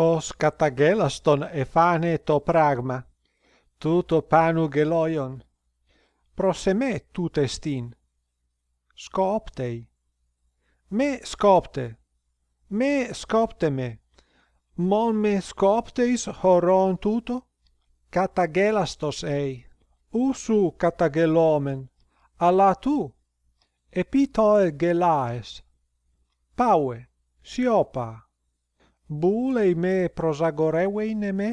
Os catagelaston e to pragma. Tuto panu geloion. Pro seme tutestin. Scoptei. Me scopte. Me scopte me. Mon me scopteis horon tuto? Catagelastos ei. Usu catagelomen. Alla tu. Epitoe gelaes. Pauve. Siopa. Bulei me projagoreui neme